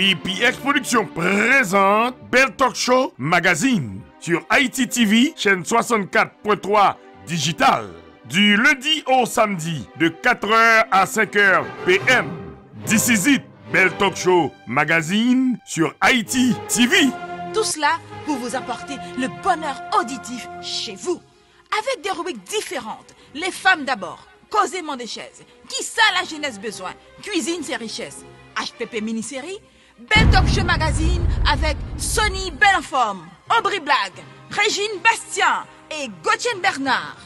BPX Production présente Belle Talk Show Magazine sur IT TV, chaîne 64.3 Digital. Du lundi au samedi, de 4h à 5h PM. This is it, Belle Talk Show Magazine sur IT TV. Tout cela pour vous apporter le bonheur auditif chez vous. Avec des rubriques différentes. Les femmes d'abord. causément des chaises. Qui ça la jeunesse besoin Cuisine ses richesses. HPP mini-série Bell Talk Show Magazine avec Sony Belleforme, Aubry Blague, Régine Bastien et Gauthier Bernard.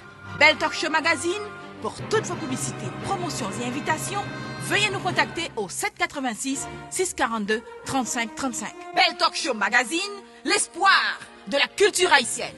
Belle Talk Show Magazine, pour toutes vos publicités, promotions et invitations, veuillez nous contacter au 786 642 35 35. Belle Talk Show Magazine, l'espoir de la culture haïtienne.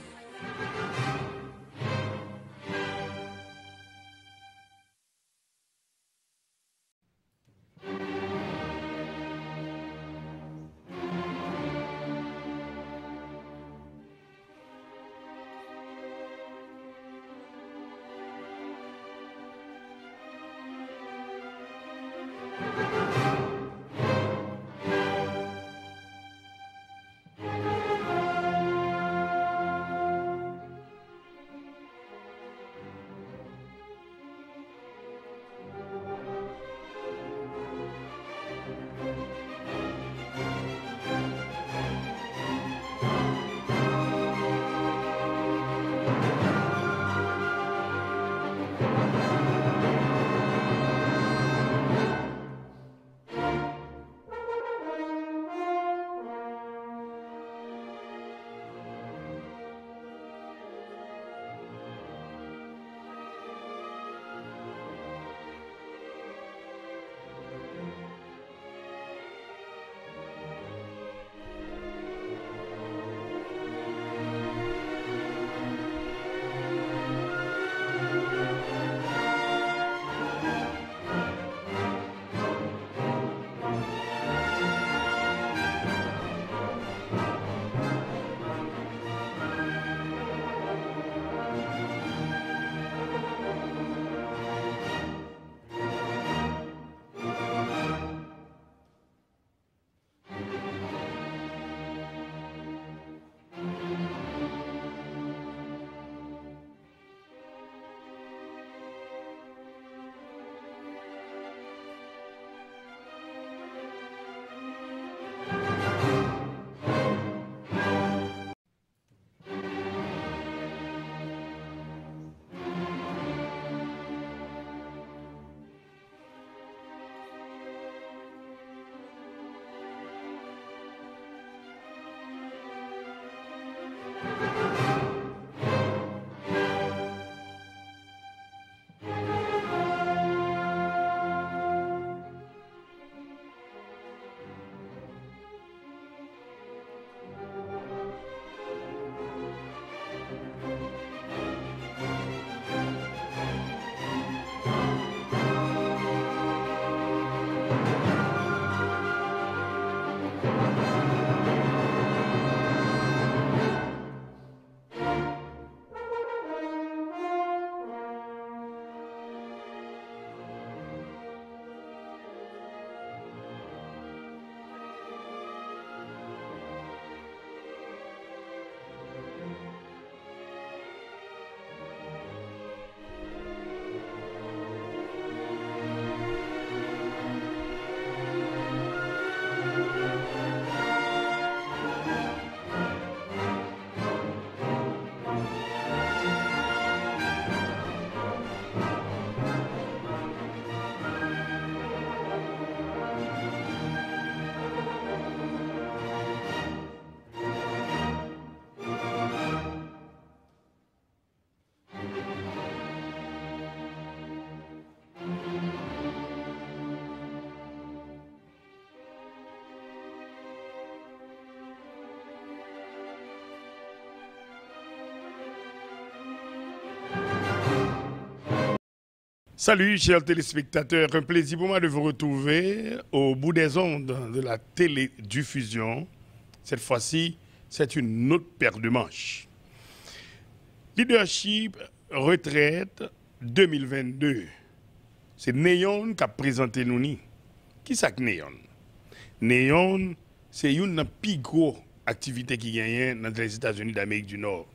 Salut, chers téléspectateurs. Un plaisir pour moi de vous retrouver au bout des ondes de la télédiffusion. Cette fois-ci, c'est une autre paire de manches. Leadership retraite 2022. C'est Neon qui a présenté nous. Qui que Neon Neon, c'est une des plus grosses activités qui gagne dans les États-Unis d'Amérique du Nord.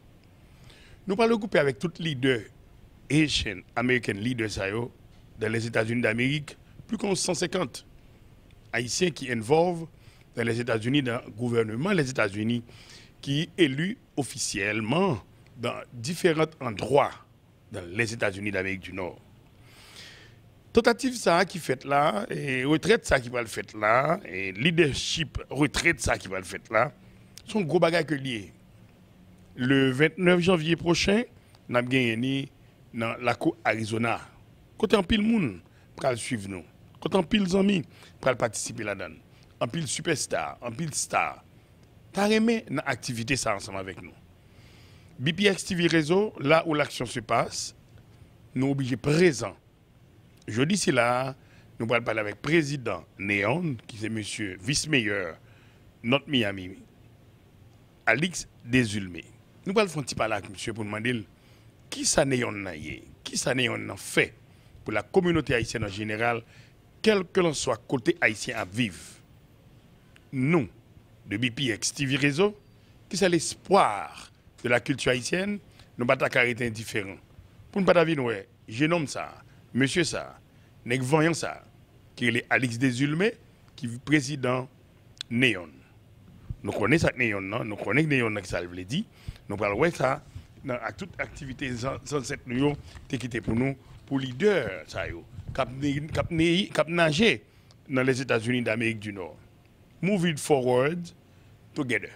Nous parlons couper avec toutes les leaders Asian American Leaders dans les États-Unis d'Amérique, plus qu'en 150 Haïtiens qui involvent dans les États-Unis, dans le gouvernement des États-Unis, qui élus élu officiellement dans différents endroits dans les États-Unis d'Amérique du Nord. Tentative ça qui fait là, et retraite ça qui va le faire là, et leadership, retraite ça qui va le faire là, sont gros bagages liés. Le 29 janvier prochain, nous avons dans la cour Arizona. Quand en pile monde pour suivre nous, quand en pile amis pour participer là-dedans, en pile superstar, en pile star, t'as aimé dans activité ça ensemble avec nous. BPX TV réseau là où l'action se passe, nous obligés présents. Jeudi c'est là nous parlons avec le président Néon, qui est monsieur vice-meilleur, notre Miami, Alix Desulmé. Nous parlons un petit parler avec monsieur pour demander qui ça n'est on a qui fait pour la communauté haïtienne en général, quel que l'on soit côté haïtien à vivre. Nous, de BPX TV Réseau, qui c'est l'espoir de la culture haïtienne, nous ne pas arrêter indifférents. Pour ne pas avoir nous, je nomme ça, monsieur ça, nous voyons ça, qui est Alex Desulmé, qui est président Néon. Nous connaissons ça, Néon, non? nous connaissons Néon, ça le dit, nous parlons de ça dans, toute activité cette nous qui quitté pour nous, pour leader, ça y cap nager dans les États-Unis d'Amérique du Nord. Move it forward together.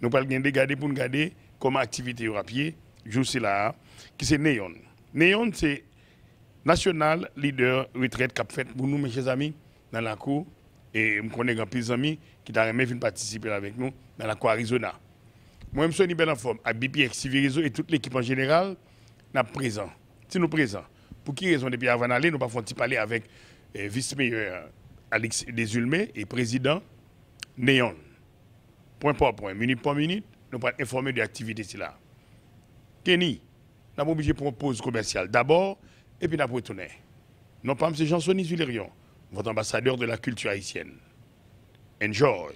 Nous parlons de garder pour nous garder comme activité au pied, juste là, qui c'est NEON NEON c'est National Leader Retreat Cap fait pour nous, mes chers amis, dans la cour. Et je connais un plus d'amis qui t'a aimé venir participer avec nous dans la cour Arizona. Moi, je suis en forme. À BPX, Réseau et toute l'équipe en général, nous présent. Si nous présents, pour qui raison depuis avant aller nous pas parler avec eh, vice-meilleur Alex Desulmé et président Néon. Point par point, minute par minute, nous pas informer de l'activité là. Kenny, nous avons obligé de proposer commercial d'abord et puis nous avons Non pas Monsieur Jean-Sonny Zulérion, votre ambassadeur de la culture haïtienne. Enjoy.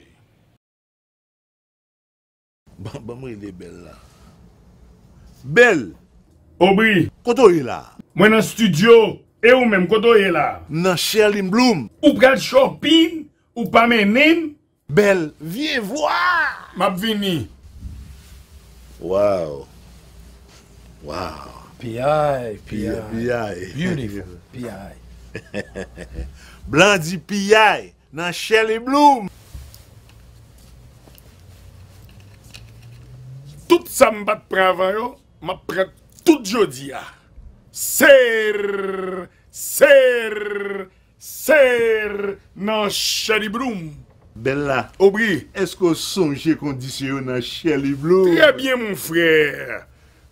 Bambam ride bel la. Bel. Obri. Koto e la? Mwen an studio, e ou men koto e la? Nan Sherlyn Bloom. Ou pkal shopping? Ou pame name? Bel vievwa. Mabvini. Wow. Wow. Piyay. Piyay. Piyay. Beautiful. Piyay. Blandi Piyay nan Sherlyn Bloom. tout ça mbat pris pran tout jodi a. Ah. Ser, ser, ser nan chéri broum. Bella, Aubry, esko sonje condition nan chéri broum? Très bien mon frère.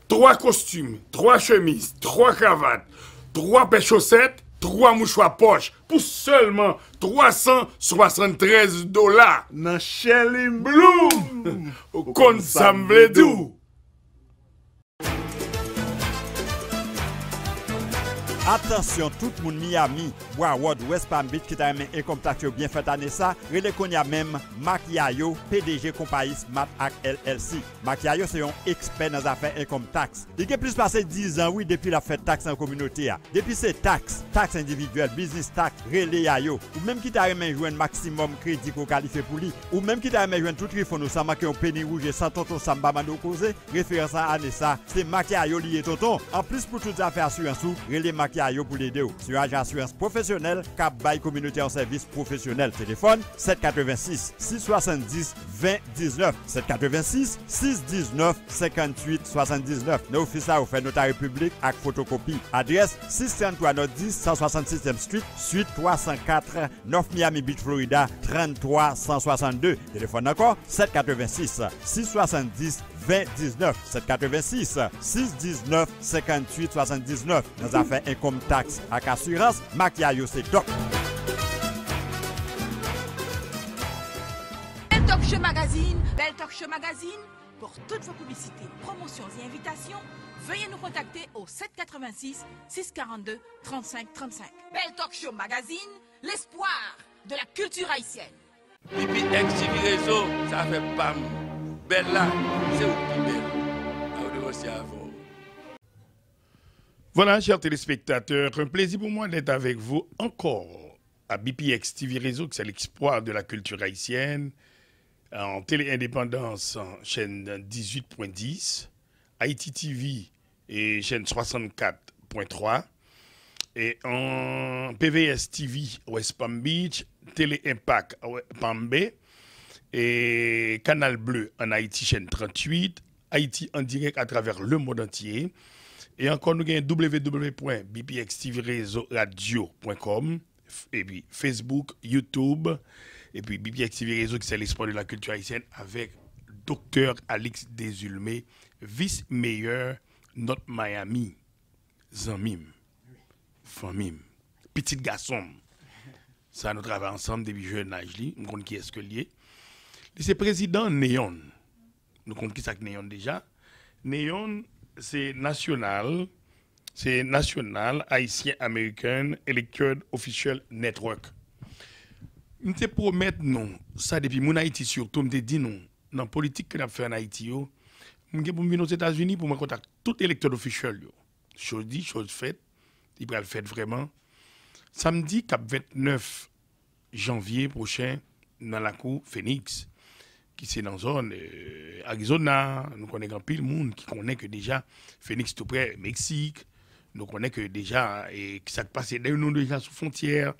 Trois costumes, trois chemises, trois cravates, trois paires chaussettes, Troa mou chwa poch pou selman 373 dola. Nan chè lim bloum. O kon sa m vle dou. Attention tout le monde, Miami, Broward, West Palm Beach qui ta et enkom bien bien à fèt anè sa, rele kon ya menm PDG Compagnie Smart Act LLC. Mak Yayo se expert ekspert nan zafè enkom Il y a plus pase 10 ans, oui, depuis la fèt tax en Communauté. Hein. Depuis Depi taxes, taxes individuelles, business tax, rele Yayo. Ou même qui ta remen un maximum crédit ko kalife pour lui, Ou même qui ta remen jwen tout rifon ça sa mak yon peni sans san tonton samba mando référence referansan anè sa, se tout Yayo liye tonton. An plus affaires tout zafè asuransou, rele à eux pour l'aider. Assurance Professionnelle, Cap Bail Communauté en service professionnel. Téléphone 786 670 2019 786 619 58 79. Nos offices à offert notre public avec photocopie. Adresse 633 10 166e Street, suite 304, 9 Miami Beach, Florida 33 162. Téléphone encore 786 670 2019 786 619 58 79 dans affaires income tax à assurance Makia yo c'est doc Talk Show Magazine Bel Talk Show Magazine pour toutes vos publicités, promotions et invitations, veuillez nous contacter au 786 642 35 35. Belle Talk Show Magazine, l'espoir de la culture haïtienne. Réseau, ça fait bam belle là, c'est vous ah, Voilà, chers téléspectateurs, un plaisir pour moi d'être avec vous encore à BPX TV Réseau, qui c'est l'exploit de la culture haïtienne, en télé-indépendance, en chaîne 18.10, Haïti TV et chaîne 64.3, et en PVS TV, West Palm Beach, Télé Impact, Palm Bay, et Canal Bleu en Haïti, chaîne 38, Haïti en direct à travers le monde entier. Et encore, nous avons www.bpxtiverezo-radio.com et puis Facebook, YouTube, et puis BPXTV Réseau qui c'est l'espoir de la culture haïtienne avec Docteur Alix Desulmé, vice-meilleur notre Miami, Zamim, Famim, petit garçon. Ça, nous travaille ensemble depuis jeune âge. Je qui est-ce que lié le président Néon, nous comprenons qui ça Néon déjà. Néon, c'est national, c'est national haïtien américain electoral official network. Nous te promettons non, ça depuis mon Haïti surtout, nous te dit non, dans la politique que nous avons fait en Haïti, nous avons venir aux États-Unis pour me contacter tout électeur officiel. Chose dit, chose faite, il va le faire vraiment. Samedi, cap 29 janvier prochain, dans la cour Phoenix, qui c'est dans la zone euh, Arizona, nous connaissons pile monde qui connaît que déjà Phoenix tout près Mexique, nous connaissons que déjà et euh, qui s'est passé dans nous déjà sous frontière.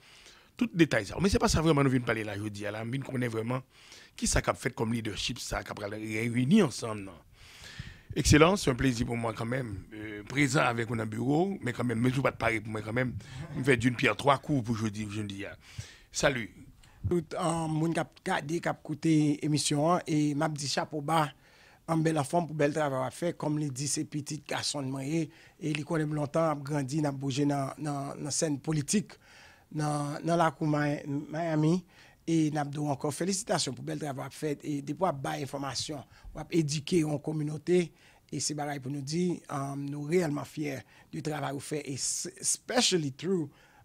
Tout détail ça. Mais ce n'est pas ça vraiment nous venons parler là aujourd'hui, là, nous connaît vraiment qui ça a fait comme leadership ça a réuni ensemble. Excellence, c'est un plaisir pour moi quand même, euh, présent avec mon bureau, mais quand même, je ne pas de Paris pour moi quand même, je fais d'une pierre trois coups pour jeudi, dis hein. Salut. Tout an euh, moun kap kade kap koute emisyon an e map di cha pou ba an bel an fon pou bel trava wap fet kom li di se petit kason mwenye e li konem lontan ap grandi nan boje nan sen politik nan lakou Miami e nap do an kon felicitasyon pou bel trava wap fet e depo ap ba informasyon wap edike yon kominote e se baray pou nou di euh, nou realman fyer du trava wap fet especially through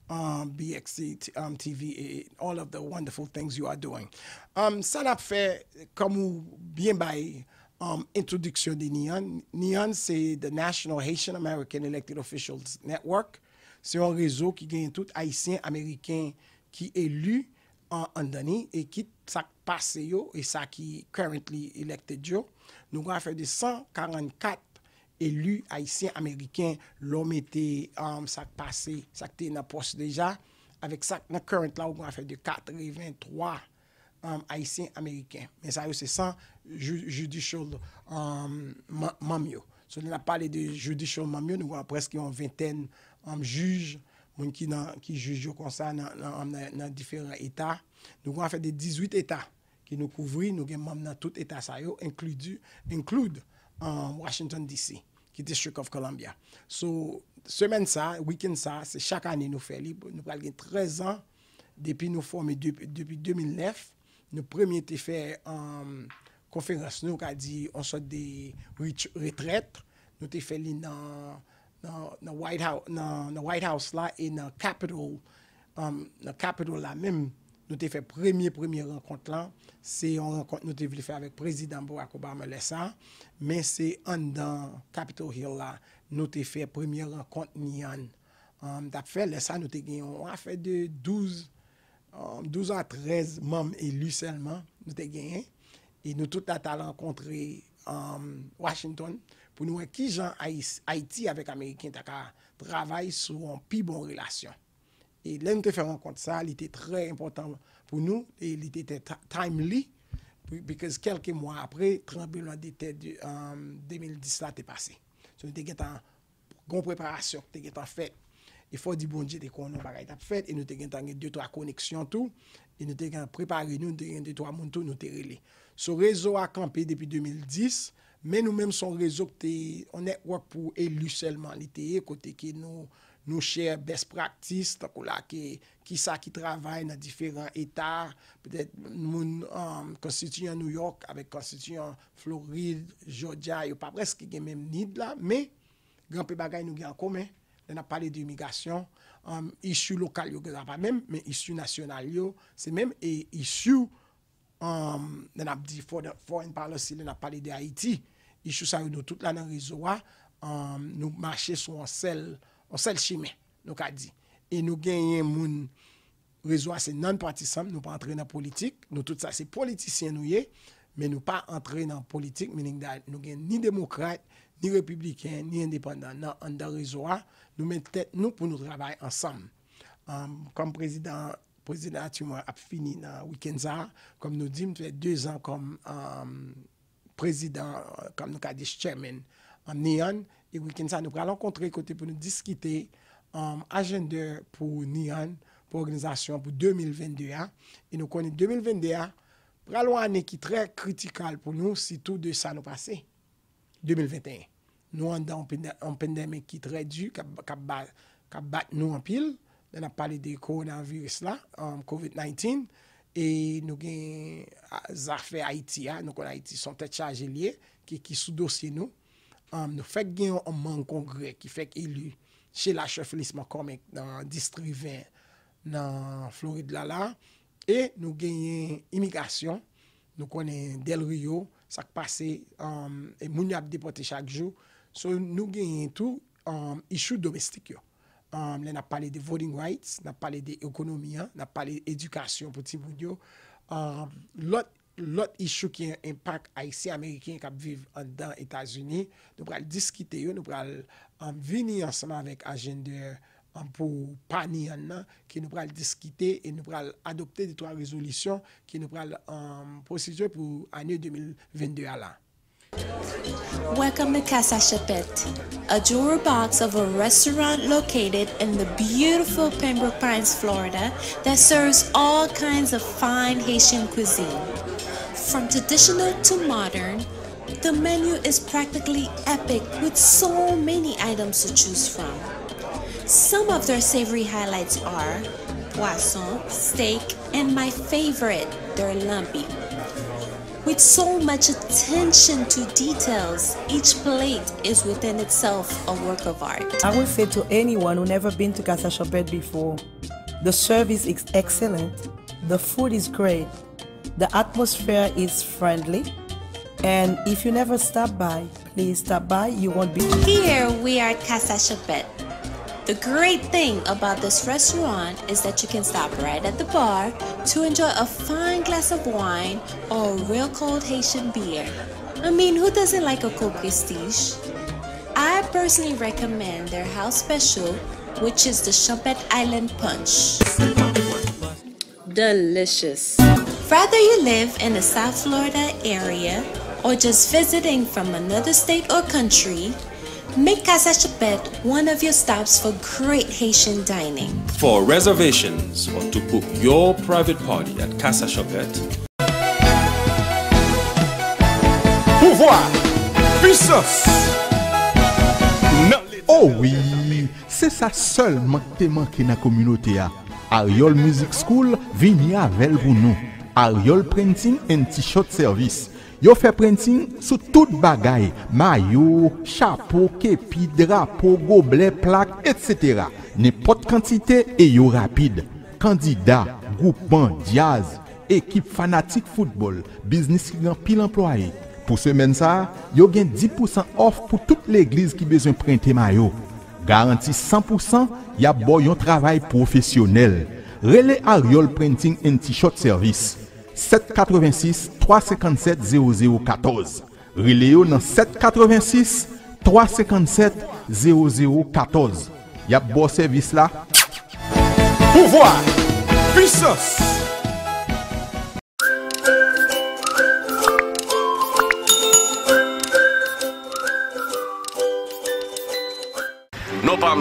Um, BXC TV um, e, e, All of the wonderful things you are doing um, Sa la fè Kamou bien bay Introduction de Nihon Nihon se the National Haitian American Elected Officials Network Se yon rezo ki gen tout Haitien Ameriken ki elu An dani E kit sa pase yo E sa ki currently elected yo Nou gwa fè de 144 elu Haitien-Amerikien lom ete sak um, pase, sak te napos deja, avek sak nan current la ou gwa an fe de 423 Haitien-Amerikien. Men sa yo se san judicial um, mamyo. Se nou la pale de judicial mamyo, nou gwa apreske yon vinten am um, juj, moun ki juj yo konsan nan diferan etat. Nou gwa an fe de 18 etat ki nou kouvri, nou gen mam nan tout etat sa yo, include Washington D.C. Ki distrik of Columbia. So, semen sa, wikend sa, se chak ane nou fe li. Nou pral gen 13 an, depi nou formi, depi 2009. Nou premye te fe konfigrasyon nou ka di, on sot de retretre. Nou te fe li nan White House la, e nan Capitol um, la mem. Nou te fè premye premye renkont lan, se yon renkont nou te vle fè avèk prezidant Barack Obama lè sa, men se an dan Capitol Hill la, nou te fè premye renkont ni an. Tap fè lè sa nou te gen, ou an fè de 12 an 13 mam elu selman nou te gen, e nou tout la talan kontre Washington pou nou wè ki jan Haiti avèk Amerikien tak a travay sou an pi bon relasyon. E lè nou te fer an kont sa, li te tre important pou nou, e li te bon non, te time li, because kelke mwa apre, 30 bilan di te 2010 la te pase. So nou te gen tan gon preparasyon, te gen tan fet. E fò di bon di te kon nou bagay tan fet, e nou te gen tan gen 2-3 koneksyon tou, e nou te gen prepari nou, nou te gen 2-3 moun tou nou te rele. So rezo akampe depi 2010, men nou men son rezo ki te, on ek wak pou elu selman, li te e kote ki nou, nou chè best practice, takou la ki sa ki travay nan diferent etat, pwede moun konstituyen euh, New York, avek konstituyen Floride, Georgia, yo pa brest ki gen menm nid la, me, granpe bagay nou gen an komen, lè nap pale di imigasyon, euh, issue lokal yo gen ava menm, men issue nasyonal yo, se menm issue, lè euh, nap di fòren parlo si lè nap pale di Haiti, issue sa yon nou tout la nan rizowa, nou mache sou an sel, On sel chime, nou ka di. E nou genyen moun rezoa se nan pati sam, nou pa entre nan politik. Nou tout sa se politisyen nou ye, men nou pa entre nan politik. Mening da nou gen ni demokrate, ni republikan, ni indepandant. Nan an dan rezoa, nou men tet nou pou nou travay ansam. Kom prezident, prezident tu mwen ap fini nan wikendza. Kom nou di, mwen fè dwe zan kom prezident, kom nou ka di chairman, an neon. E wikenda sa nou pral an kontre kote pou nou diskite um, Agenda pou Nihon Pou organizasyon pou 2021 E nou konen 2021 Pral wane ki tre kritikal pou nou Si tou de sa nou pase 2021 Nou an dan un pendeme ki tre du Kap bat nou an pil Nan ap pale de koronavirus la um, COVID-19 E nou gen zafè Haiti Nou konen Haiti son tet chaje liye Ki sou dosye nou Nou fèk genyo anman kongre ki fèk elu Che la cheflisme komek Nan distri 20 Nan Florid Lala E nou genyen imigasyon Nou konen del riyo Sak pase E mounyo ap depote chak jou Nou genyen tou Issue domestik yo Le nap pale de voting rights Nap pale de ekonomi Nap pale de edukasyon Lot lot issue ki yon impak a yisi Amerikin kap viv an dan Etasuni nou pral diskite yo, nou pral an vini anseman vek agende an pou pan yon nan ki nou pral diskite e nou pral adopte di trwa rezolisyon ki nou pral an prosedye pou anye 2022 alan Welcome to Casa Chepet a jewelry box of a restaurant located in the beautiful Pembroke Pines, Florida that serves all kinds of fine Haitian cuisine From traditional to modern, the menu is practically epic with so many items to choose from. Some of their savory highlights are poisson, steak, and my favorite, their lumpy. With so much attention to details, each plate is within itself a work of art. I would say to anyone who never been to Casa Chopet before, the service is excellent, the food is great, the atmosphere is friendly. And if you never stop by, please stop by. You won't be. Here we are at Casa Chapet. The great thing about this restaurant is that you can stop right at the bar to enjoy a fine glass of wine or a real cold Haitian beer. I mean, who doesn't like a cold prestige? I personally recommend their house special, which is the Champette Island Punch. Delicious. Whether you live in the South Florida area or just visiting from another state or country, make Casa Chapet one of your stops for great Haitian dining. For reservations or to book your private party at Casa Chapet, Pouvoir, puissance. Oh oui, c'est ça seulement qui manque dans la communauté. Ariol Music School vini avec nous. Ariel Printing and T-Shot Service. Yo fè printing sou tout bagay. Mayou, chapou, kepi, drapou, goble, plak, etc. Nè pot kantite e yo rapide. Kandida, goupan, jazz, ekip fanatik foutbol, biznis ki jan pil employe. Pou se men sa, yo gen 10% off pou tout l'eglise ki bezon printe mayou. Garanti 100% ya bo yon travay profesyonel. Rele a Ryol Printing & T-Shirt Service 786-357-0014 Rele yo nan 786-357-0014 Yap bo servis la Pouvoi Pisos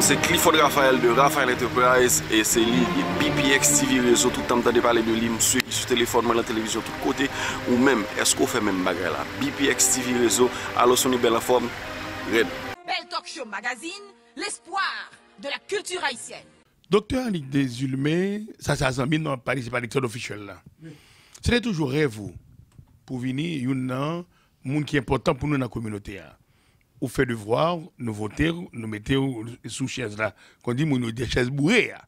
C'est Clifford Raphaël de Raphaël Enterprise et c'est lui, BPX TV Réseau. Tout le temps, tade parler de lui, mswe téléphone, sur téléphone, sur la télévision tout côté Ou même, est-ce qu'on fait même bagarre là BPX TV réseau alors son belle en forme, Red Belle talk show magazine L'espoir de la culture haïtienne Docteur Anik Desulme ça s'est zanmine dans Paris c'est pas diksyon officiel la toujours de pour venir, venir, y a un monde qui est important pour nous dans la communauté hein ou fait devoir, nous voter, nous mettre sous chaise là. Qu'on dit, nous des chaises bourrées. Hein.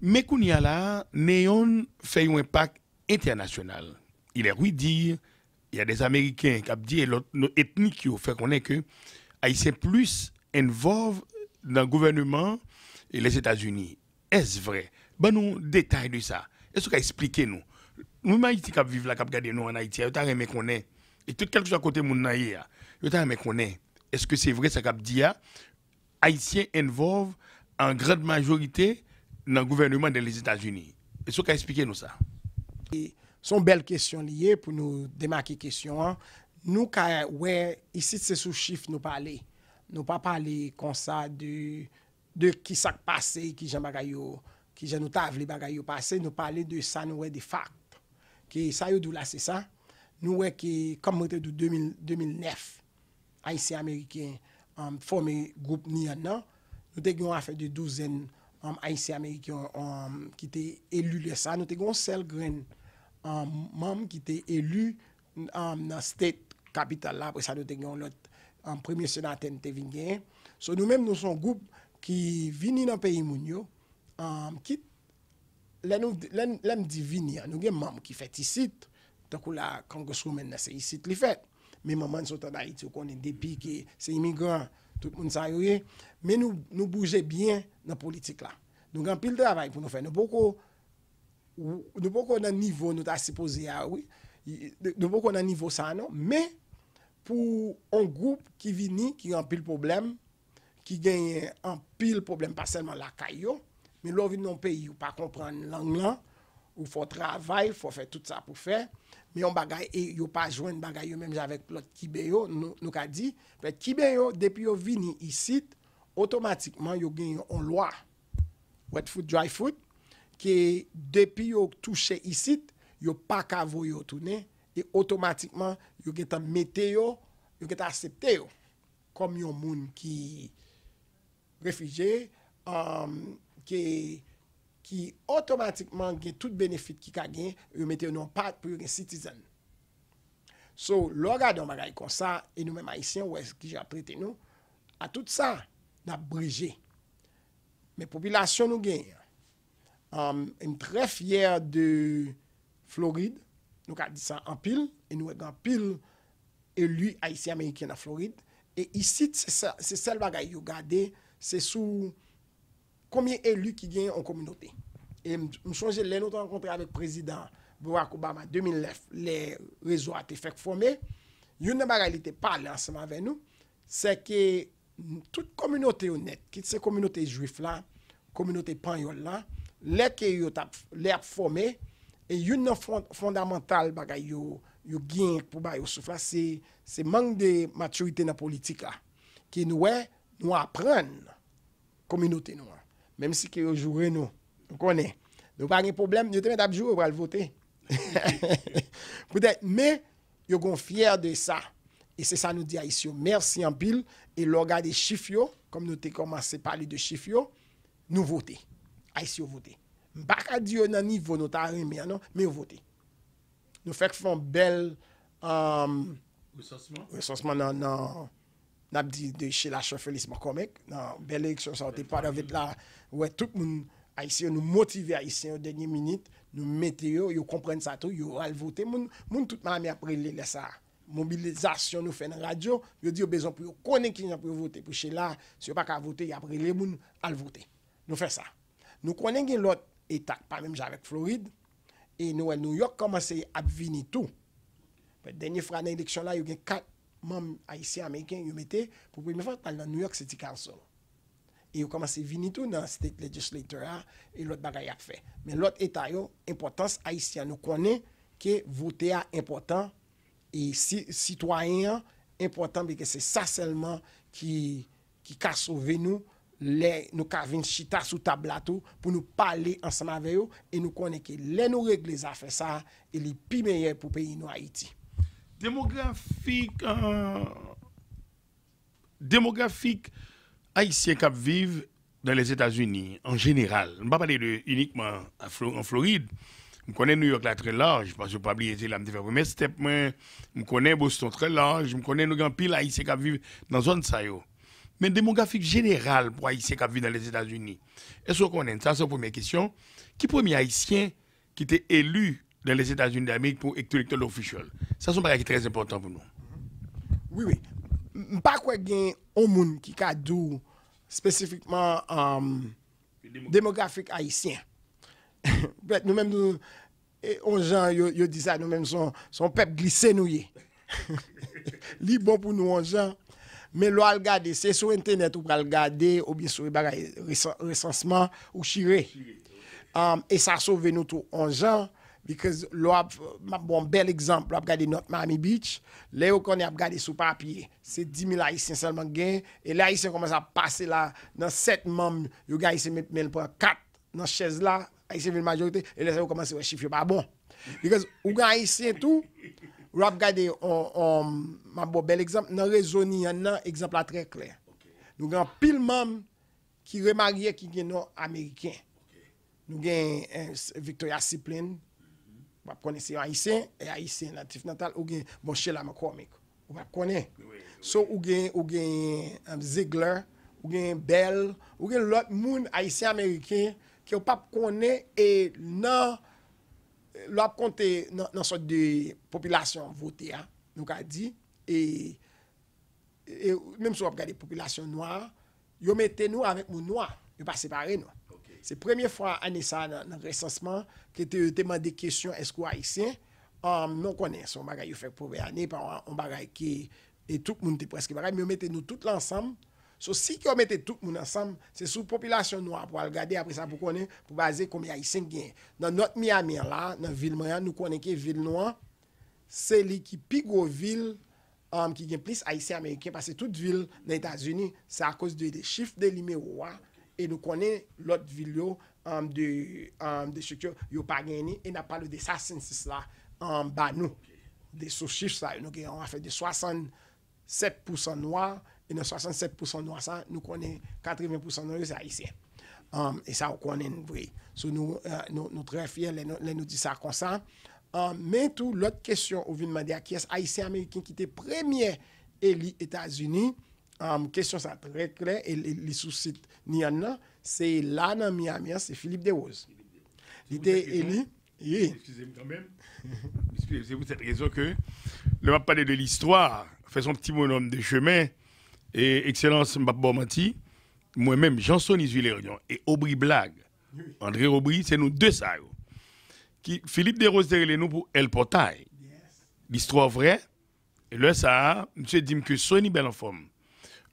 Mais qu'on y a là, Néon fait un impact international. Il est oui dire, il y a des Américains qui ont dit, et l'autre ethnique qui ont fait qu'on est que haïtien plus involvent dans le gouvernement et les États-Unis. Est-ce vrai? Ben nous, détail de ça. Est-ce qu'on expliquer nous? Nous, Haïti, qui vivons là, qui regardons nous en Haïti, nous mais qu'on est. Et tout quelque chose à côté de nous, nous mais qu'on est. eske se vre sa kap diya, Haitien envov an gred majorite nan gouvernement de les Etats-Unis. E sou ka espike nou sa? Son bel kestyon liye pou nou demak ki kestyon an, nou ka wè, isi se sou chif nou pale, nou pa pale konsa de ki sak pase ki jan bagay yo, ki jan ou ta avli bagay yo pase, nou pale de sa nou wè de fakte, ki sa yo dou la se sa, nou wè ki, kom motè dou 2009, Aisyen Ameriken um, fomey goup ni an nan, nou te gen yon afe de douzen um, aisyen Ameriken um, ki te elu lye sa, nou te gen sel gren mam ki te elu nan state kapital la, pou sa nou te gen lout premier senaten te vinge. So nou men nou son goup ki vini nan peyi moun yo, kit len di vini an, nou gen mam ki fet isit, tokou la kangos koumen nasi isit li fet. men maman sou ta da iti ou konen depike, se imigran, tout moun sa yoye, men nou bouje bien nan politik la. Nou gen apil travay pou nou fe. Nou pou kon nan nivou nou ta sipoze ya ou, nou pou kon nan nivou sa anou, men pou an goup ki vini ki gen apil problem, ki gen apil problem, pa selman la kayo, men lou vini nan peyi ou pa kompran lang lan, ou fo travay, fo fe tout sa pou fe, Me yon bagay yo pa jwen bagay yo menm javek plot kibe yo nou ka di. Fè kibe yo depi yo vini isit, otomatikman yo gen yon on loa wet food, dry food. Ke depi yo touche isit, yo pa kavoy yo toune. E otomatikman yo gen tan mete yo, yo gen tan asepte yo. Kom yon moun ki refije, ke... ki otomatikman gen tout benefite ki ka gen, yo mette yonon pat pou yon gen citizen. So, lor adon bagay konsa, e nou men maisyen wèz ki ja prete nou, a tout sa, na breje. Me popilasyon nou gen, eme tre fyer de Floride, nou ka disan an pil, e nou egan pil, e lui aisyen Amerikien na Floride, e isit se sel bagay yo gade, se sou... komyen elu ki gen yon komyonote. E mchonje lè nou tan kontre avèk prezident Barack Obama 2009, lè rezo a te fèk fòmè, yon nan baga li te pale ansèman vè nou, se ke tout komyonote yon net, kit se komyonote jwif lan, komyonote pan yon lan, lè ke yon tap lè ap fòmè, e yon nan fondamental baga yon yon gen pou ba yon soufla, se mank de maturite nan politika, ki nouè nou apren komyonote nouè. Mèm si ki yo joure nou. Nou konè. Nou pa gen problem, yo temè dabjoure wè al votè. Mè, yo gon fyer de sa. E se sa nou di a isyo. Mèrs yon pil, e loga de chif yo, kom nou te komanse pali de chif yo, nou votè. A isyo votè. Mba ka diyo nan nivou nou ta remè anon, mè yo votè. Nou fèk fèm bel resosman nan... N ap di dey chela chofelisme komek. Nan bel e leksyon saote pad avet la. Ou e tout moun a isi yo nou motive a isi yo denye minute. Nou mete yo. Yo kompren sa tou. Yo al vote. Moun tout mame apre le le sa mobilizasyon nou fe nan radyo. Yo di yo bezon pou yo konen ki nou apre yo vote. Pou chela si yo pa ka vote. Ya apre le moun al vote. Nou fe sa. Nou konen gen lot etak. Pa mèm javek Floride. E nou el New York komanse ap vini tou. Pe denye fran e leksyon la yo gen kat. Man, Haitien, Ameriken, yon mette, pou pou yon me fa tal nan New York City Council. E yon komanse vinitou nan State Legislature a, e lot bagayak fe. Men lot etayon, impotans Haitien, nou konen ke votea impotant, e sitwayen impotant, beke se sa selman ki ka sove nou, le nou ka vin chita sou tablato pou nou pale ansama veyo, e nou konen ke le nou regle za fe sa, e li pi meye pou peyi nou Haiti. démographique euh, haïtien qui vivent dans les États-Unis en général. Je ne vais pas parler uniquement en Floride. Je connais New York très large, parce que je pas oublier là, je le premier step, je connais Boston très large, je connais nos grands pile haïtien qui vivent dans la zone ça. Mais démographique général pour haïtien qui vivent dans les États-Unis. Est-ce qu'on connaît ça? C'est la première question. Qui premier haïtien qui était élu den les Etats-Unis d'Amérique pou ekte l'officiel. Sa son bagay ki trez important pou nou. Oui, oui. Mpa kwe gen omoun ki ka dou spesifikman demografik Haitien. Nou men nou onjan yo di sa, nou men nou son pep glise nou ye. Li bon pou nou onjan, men lwa al gade, se sou internet ou pral gade, ou bien sou re bagay resansman ou shire. E euh, sa sou ven nou tou onjan, Bikèz lò ap bon bel ekzamp, lò ap gade not Mami Beach, lè yo kon ap gade sou papye, se 10.000 aisyen salman gen, e lè aisyen komanse ap pase la nan 7 mam, yo gane aisyen mèl pwa 4 nan chèz la, aisyen vil majorite, e lè sa yo komanse wè chif yo pa bon. Bikèz ou gane aisyen tou, lò ap gade, yo ap bon bel ekzamp, nan rezoni yon nan ekzamp la trè kler. Nou gane pil mam ki remarye ki gen non nou Ameriken. Nou eh, gane Victoria Sipleyn, Wap konen se yon Haitien e Haitien natif natal ou gen Moshela Mekwomek. Wap konen. So ou gen um, Ziegler, ou gen Bell, ou gen lot moun Haitien-Amerikien ki wap konen e nan, lop konten nan sot de populasyon votea nou ka di e, e, e menm sou wap gade populasyon noy, yon mette nou avèk moun noy, yon pa separe nou. Se premye fwa ane sa nan resansman, ke te teman de kesyon esko Aisyen, nou konen, so mbaga yu fek poube ane, mbaga ki etouk moun te preske mbaga, mi omete nou tout lansam, so si ki omete tout moun ansam, se sou populasyon noua, pou al gade apre sa pou konen, pou baze koumi Aisyen gen. Nan not mi amir la, nan vil mwen, nou konen ke vil noua, se li ki pigou vil, ki euh, gen plis Aisyen Ameriken, se pas se tout vil nan Etats-Unis, se a kos de de chif de lime ou wa, nou konen lot video de struktur yo pa geni e na palo de sasensis la ba nou, de souchif sa e nou ge anwa fe de 67% noa, e nan 67% noa san, nou konen 80% noa yo sa Aisyen e sa ou konen, nou tre fiyen le nou di sa konsan men tou lot kesyon ou vin mande a kyes Aisyen Amerikin ki te premye eli Etasuni Um, question ça très claire et les sous-sites Niana, c'est là dans Miami, hein, c'est Philippe Desroses. Il était Oui. Excusez-moi quand même. C'est pour cette raison que le va parler de l'histoire, fait son petit bonhomme de chemin et excellence Mbappé Mati, moi-même Jean-Sonny Zulerion et Aubry Blague. André Aubry, c'est nous deux ça. Qui Philippe Desroses derrière nous pour El Portail. L'histoire vraie. Et le ça, monsieur dit que Sonny belle en forme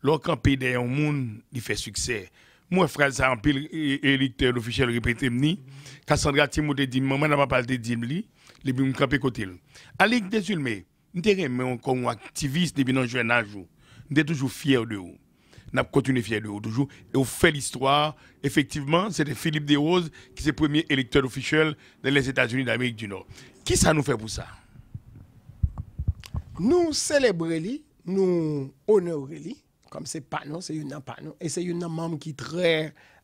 lor un monde, il succès, succès. Moi, suksè. ça en pile anpil électeur, officiel, quand mni, Kassandra Timote dit, maman n'a pas parlé de dim les li bi côté. kampe kote à Alik désolé, mwen te encore yon activiste depuis debi nan jwen anjou. toujours fiers de n'a continué fier de vous toujours. Et on fait l'histoire. Effectivement, c'était Philippe Rose qui est le premier électeur officiel dans les États-Unis d'Amérique du Nord. Qui ça nous fait pour ça Nous célébrons, nous honorons, kom se panou, se yon nan panou, e se yon nan mam ki tre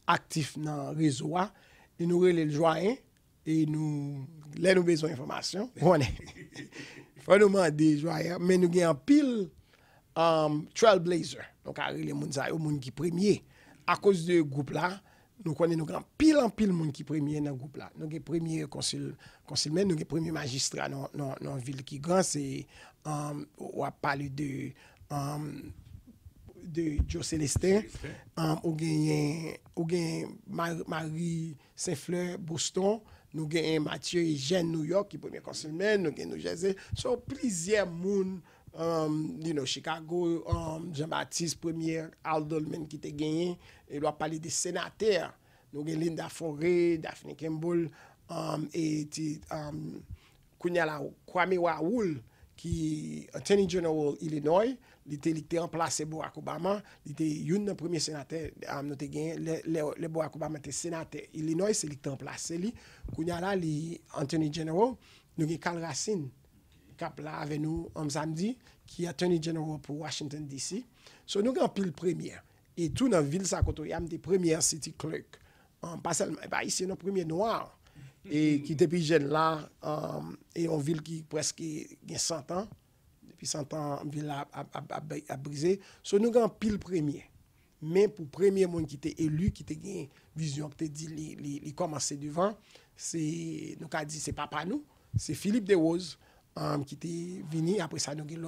aktif nan rezoa, di e nou rele ljwaen, e nou lè nou bezon informasyon, fwane, fwane ouman de ljwaen, men nou gen an pil, um, trailblazer, nou ka rele moun zaye, ou moun ki premye, a kous de goup la, nou konen nou gen an pil an pil moun ki premye nan goup la, nou gen premye konsilmen, nou gen premye magistra nan vil ki gran, se wap um, pali de moun, um, de Joe Celestin, um, ou gen Marie Saint-Fleur Bouston, nou gen Mathieu Ejène New York, ki premier konsulmen, nou gen Nou Jeze, sou plizè moun di um, nou Chicago um, Jean-Baptiste Premier Aldolmen ki te gen, e lwa pali de senater, nou gen Linda Foré, Daphne Campbell, eti Kounyala Kwame Waoul, ki attorney general Illinois, Li te likte an plase Bo Akubama, li te yun nan premye senate am note gen, le Bo Akubama te senate Illinois se likte an plase li. Kounya la li Anthony General, nou gen Kalrasin, kap la ave nou am Zamdi, ki Anthony General pou Washington DC. So nou gen an pil premye, e tou nan vil sa koto, yam de premye City Clerk. An pasel, eh ba isi nan premye Noir, ki te pi jen la, e yon vil ki preske gen 100 an. pi s'entan vil a brize, sou nou gen pil premye. Men pou premye moun ki te elu, ki te gen vizyon, ki te di li komanse duvan, nou ka di se papa nou, se Filip De Rose, ki te vini, apre sa nou gen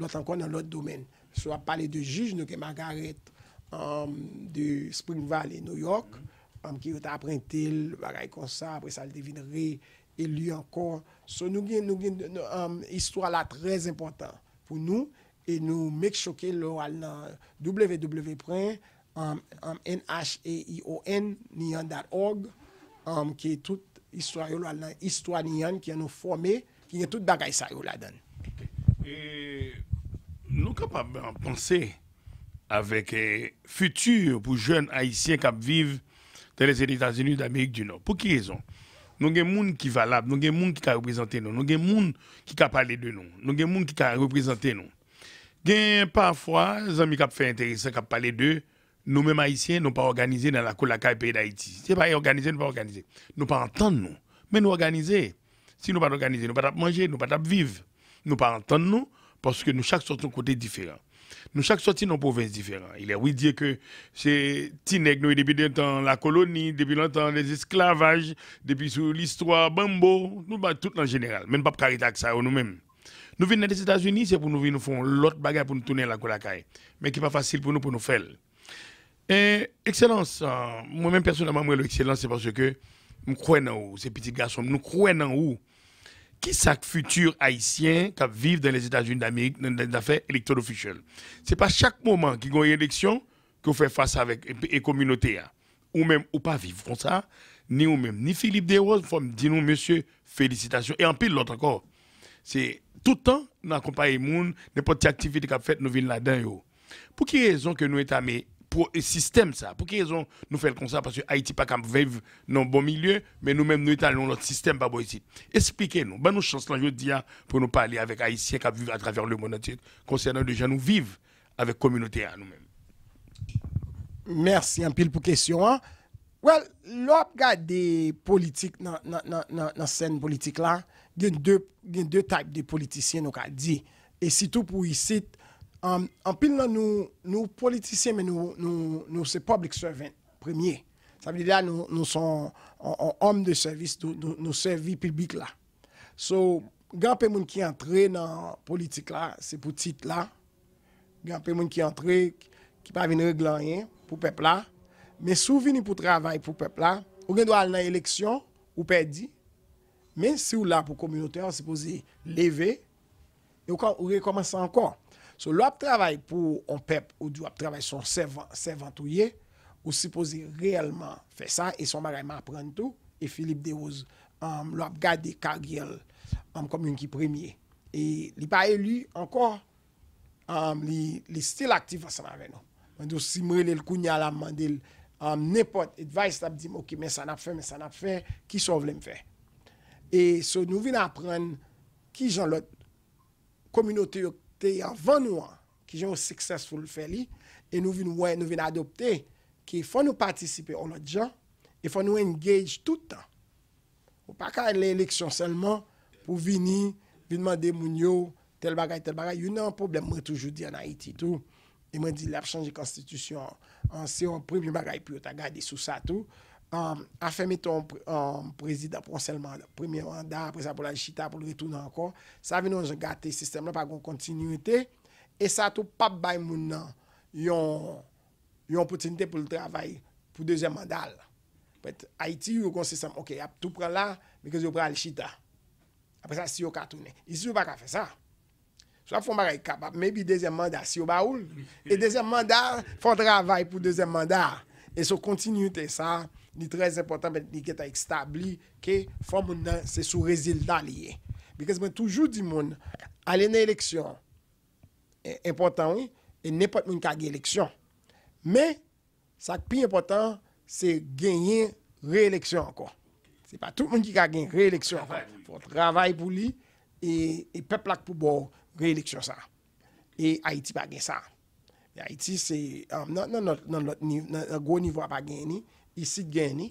lot ankon nan lot domen. Sou ap pale de juj nou gen Margareth um, de Spring Valley, New York, am ki yo ta aprentil, apre sa al devin re, E li ankon So nou gen nou gen Histoire la trez important pou nou E nou mek choke lou al nan www.nheion.org Ki tout Histoire lou al nan Histoire li an ki an nou formé Ki an tout bagay sa yo la den Nou kap ap bè an panse Avèk euh, Futur pou joun aisyen Kap viv te le zèl itazini D'Amerik du Nord pou ki yè zon? nous avons des gens qui sont valables, nous avons des gens qui représentent nous, nous avons des gens qui parlent de nous, nous avons des gens qui représentent nous. Gen parfois, les amis qui fait intéressant, qui parlent de nous-mêmes haïtiens, nous pas organisé dans la la pays d'Haïti. n'est pas organisé, nous pas organisé. Nous pas entendre nous, mais nous organiser. Si nous pas organiser, nous pas manger, nous pas vivre. Nous pas entendre nous parce que nous chaque sur un côté différent nous chaque sortie nos province différent Il est oui dire que c'est Tineg, nous, depuis longtemps la colonie, depuis longtemps les esclavages, depuis sur l'histoire, bambo, nous, bah, tout en général. Même pas carité ça, nous-mêmes. Nous venons des États-Unis, c'est pour nous venir nous faire l'autre bagarre pour nous tourner la colakaï. Mais qui n'est pas facile pour nous, pour nous faire. Et, excellence, euh, moi-même personnellement, moi, l'excellence, c'est parce que nous croyons en ces petits garçons, nous croyons en nous qui le futur haïtien qui vivent dans les États-Unis d'Amérique dans les affaires électorales officielles. C'est pas chaque moment qu'il y a une élection qu'on fait face avec les communautés. Hein. Ou même, ou pas vivre comme ça, ni ou même, ni Philippe Desroses, faut me nous, monsieur, félicitations. Et en pile l'autre encore. C'est tout le temps, nous accompagnons les gens, n'importe quelle activité qu'a fait nous venons là-dedans. Pour quelle raison que nous étions pou e sistem sa. Pou ke yon nou fèl konsa pas yon Haiti pa kam vive nan bon milieu, men nou men nou etan loun lot sistem pa bo yon site. Esplike nou. Ban nou chans lan yo diyan pou nou pale avèk Haitien ka vive atraver le mounatite konser nan dejan nou vive avèk komunite an nou men. Mersi, an pil pou kesyon an. Well, lop ga de politik nan sen politik la, gen dè type de politikien nou ka di. E sitou pou yon site, An pil nan nou politisyen men nou se public servant premye. Sa bide la nou son om de servis nou servis publik la. So, gan pe moun ki antre nan politik la, se pou tit la. Gan pe moun ki antre ki pa vin reglan yin pou pepla. Men sou vini pou travay pou pepla. Ou gen dwa al nan eleksyon ou pedi. Men sou la pou komunote an se pou zi leve. Ou gen komanse ankon. So lò ap travay pou on pep ou di wap travay son servantouye ou sipozi realman fe sa e son bagayman apren tou e Filip Deoz um, lò ap gade kagil am um, komyun ki premye. E li pa elu ankon um, li stil aktif asan avè nou. Mwen di ou simre li l kounyal am mandil am nepot et vayst ap di mok men san ap fe, men san ap fe, ki son vlem fe. E so nou vin apren ki jan lot komyunote yo te yon 20 ou an ki joun successful fè li, e nou vin wè, nou vin adopte, ki fò nou patisipe ou nou djan, e fò nou engage tout an. Ou pa kade lè lèksyon selman, pou vini, vin mande moun yo, tel bagay, tel bagay, yon nan problem mwen toujou di an Haiti tou, e mwen di lèp chanj di konstitusyon, an se yon prib, yon bagay pi yo ta gade sou sa tou, Um, a fèmè ton prezidant pou anselman, premier mandat, apre sa pou la lichita, pou lwitoun anko, sa venon jen gate sistem la pa kon kontinuité e sa tou pap bay moun nan yon yon potinite pou l travay pou dezem mandal. Pet, Haiti yon konsistèm, ok, ap tou pran la, mèkè zyo pran lichita. Apre sa si yo katounen. Yisi yo baka fè sa. Swa fò mbare kapap, mèbi dezem mandat si yo ba oul, e dezem mandat, fò travay pou dezem mandat e so kontinuité sa, Nè trez impotant pet nè ket a ekstabli ki fò moun nan se sou rezil dalye. Bi kez mwen toujou di moun, ale nan eleksyon, impotant e, e ne pot moun kage eleksyon. Me, sak pi impotant, se genye reeleksyon enko. Se pa tout moun ki kage en reeleksyon enko. Po trawaj pou li, e, e peplak pou bo reeleksyon sa. E Haiti pa gen sa. Et Haiti, se, an um, nan nan nan nan go nivou apage nè, Isi geni,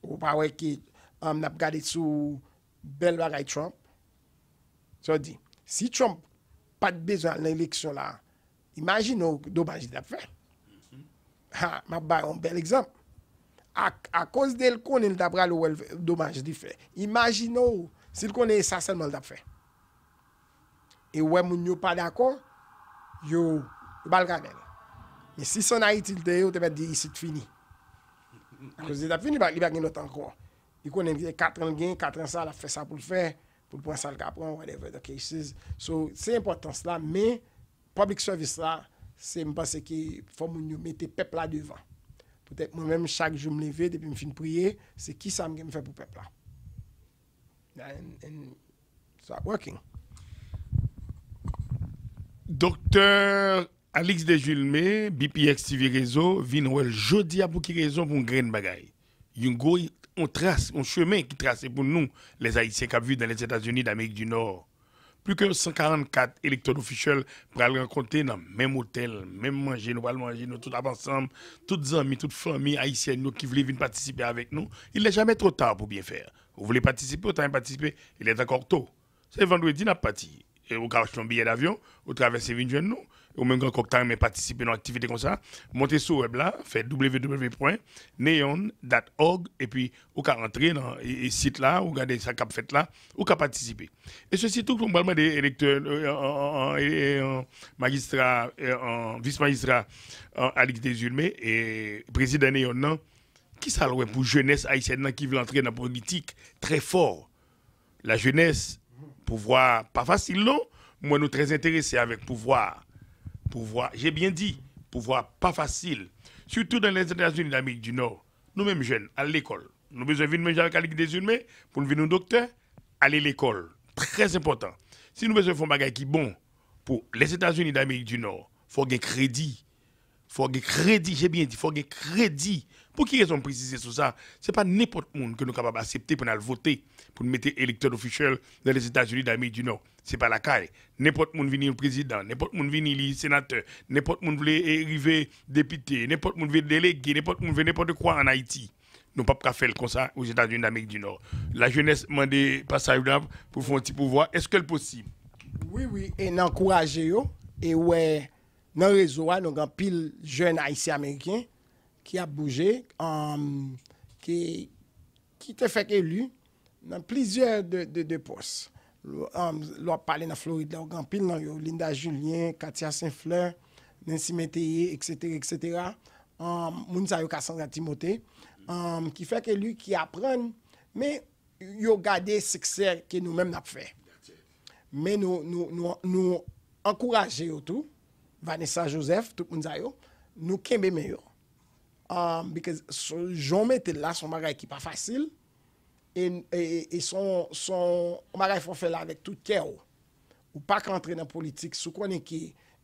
ou pa weke am um, nap gade sou bel bagay Trump. So di, si Trump pat bezwa an eleksyon la, imagino ou do manje di ap fe. Mhm. Ha, map bay an bel ekzamp. A koz de l konen l da pral ou el do manje di fe. Imagino ou, si l konen esasenman l da fe. E we moun yo pa da kon, yo bal gade. E si son a itil de yo, te bet di isi fini. Ko zi da fin li bak li bak gen not ankon. Di konen ki de katren gen, katren sa la fe sa pou l fe, pou l pon sa l kapon, whatever the case is. So, se impotant se la, me, public service la, se mba se ki fò moun yon mette pepla devan. Potèp moun mèm chak joun mleve, depè m fin priye, se ki sa m gen m fe pou pepla. And, and, it's not working. Dokter... Alex Dejulme, BPX TV Réseau, Vinwell, jeudi à pour qui raison pour une graine bagaille. on trace, un chemin qui trace pour nous, les Haïtiens qui vu dans les États-Unis d'Amérique du Nord. Plus que 144 électeurs officiels pour aller rencontrer dans le même hôtel, même manger, nous allons manger, nous tous ensemble, toutes amis, toutes familles haïtiennes qui voulaient venir participer avec nous. Il n'est jamais trop tard pour bien faire. Vous voulez participer, autant participer, il est encore tôt. C'est vendredi, n'a pas dit. Et vous cachez un billet d'avion, vous traversez une jeune nous ou même quand cocktail mais participer dans l'activité comme ça, montez sur web là, fait www.neon.org et puis vous pouvez rentrer dans le site là, ou regarder ça cap fait là, ou qu'à participer. Et ceci tout globalement des électeurs en magistrat en vice-magistrat Alex et président Neon qui ça pour jeunesse haïtienne qui veut entrer dans la politique très fort. La jeunesse pouvoir pas facile non, moi nous très intéressés avec pouvoir pouvoir, j'ai bien dit, pouvoir pas facile. Surtout dans les États-Unis d'Amérique du Nord, nous-mêmes jeunes, à l'école. Nous besoin de manger avec la Ligue des pour nous docteur, aller à l'école. Très important. Si nous besoin de faire des choses qui est bon pour les États-Unis d'Amérique du Nord, il faut des crédit. Il faut des crédit, j'ai bien dit, il faut des crédit. Pour qui raison préciser sur ça Ce n'est pas n'importe qui que nous sommes capables d'accepter pour nous voter, pour nous mettre électeur officiel dans les États-Unis d'Amérique du Nord c'est pas la caille. N'importe qui venir président, n'importe qui venir sénateur, n'importe qui veut arriver député, n'importe qui veut délégué, n'importe qui veut n'importe quoi en Haïti. Nous ne pouvons pas faire comme ça aux États-Unis d'Amérique du Nord. La jeunesse m'a des passages pour faire un petit pouvoir. Est-ce que c'est possible? Oui, oui, et d'encourager Et ouais, dans le réseau, nous avons pile jeunes haïtiens américains qui a bougé, um, qui, qui été fait élu dans plusieurs de, de postes. Lo ap pale na Florida ou Gampil nan yo Linda Julien, Katia Saint-Fleur, Nensi Menteye, etc. Mounzayo Kassandra Timote, ki feke li ki apren, me yo gade sekser ke nou men ap fe. Me nou ankoraje yo tou, Vanessa Joseph, tout mounzayo, nou kenbe men yo. Because jomete la son bagay ki pa fasil, E, e, e son, son, mwagay fò fè la vèk tout kè ou, ou pak antre nan politik, sou konen ki,